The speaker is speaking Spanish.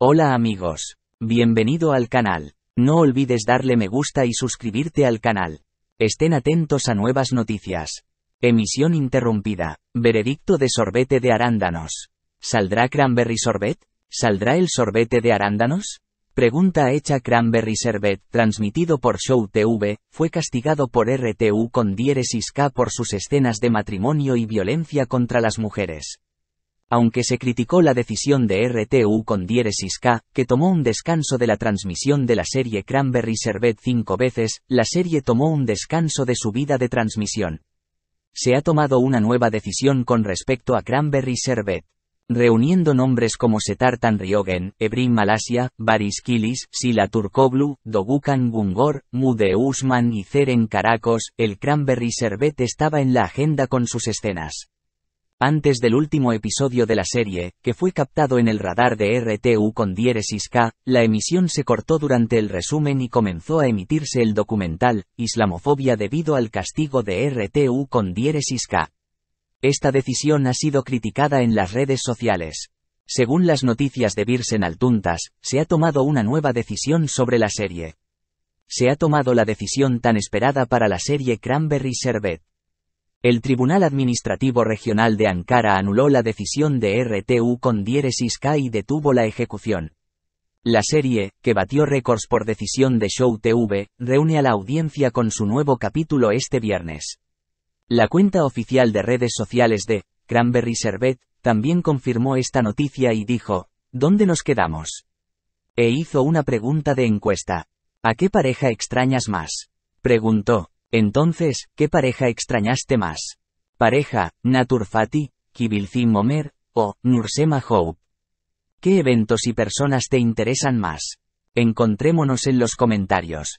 Hola amigos. Bienvenido al canal. No olvides darle me gusta y suscribirte al canal. Estén atentos a nuevas noticias. Emisión interrumpida. Veredicto de sorbete de arándanos. ¿Saldrá Cranberry Sorbet? ¿Saldrá el sorbete de arándanos? Pregunta hecha Cranberry Sorbet, transmitido por Show TV, fue castigado por RTU con diéresis K por sus escenas de matrimonio y violencia contra las mujeres aunque se criticó la decisión de RTU con diéresis K, que tomó un descanso de la transmisión de la serie Cranberry Servet cinco veces, la serie tomó un descanso de su vida de transmisión. Se ha tomado una nueva decisión con respecto a Cranberry Servet. Reuniendo nombres como Setartan Ryogen, Ebrim Malasia, Baris Kilis, Sila Turkoglu, Dogukan Gungor, Mude Usman y Zeren Caracos, el Cranberry Servet estaba en la agenda con sus escenas antes del último episodio de la serie, que fue captado en el radar de RTU con diéresis K, la emisión se cortó durante el resumen y comenzó a emitirse el documental, Islamofobia debido al castigo de RTU con diéresis K. Esta decisión ha sido criticada en las redes sociales. Según las noticias de Birsen Altuntas, se ha tomado una nueva decisión sobre la serie. Se ha tomado la decisión tan esperada para la serie Cranberry Servet. El Tribunal Administrativo Regional de Ankara anuló la decisión de RTU con diéresis K y detuvo la ejecución. La serie, que batió récords por decisión de Show TV, reúne a la audiencia con su nuevo capítulo este viernes. La cuenta oficial de redes sociales de Cranberry Servet también confirmó esta noticia y dijo, ¿Dónde nos quedamos? E hizo una pregunta de encuesta. ¿A qué pareja extrañas más? Preguntó. Entonces, ¿qué pareja extrañaste más? Pareja, Naturfati, Fatih, Momer, o Nursema Hope. ¿Qué eventos y personas te interesan más? Encontrémonos en los comentarios.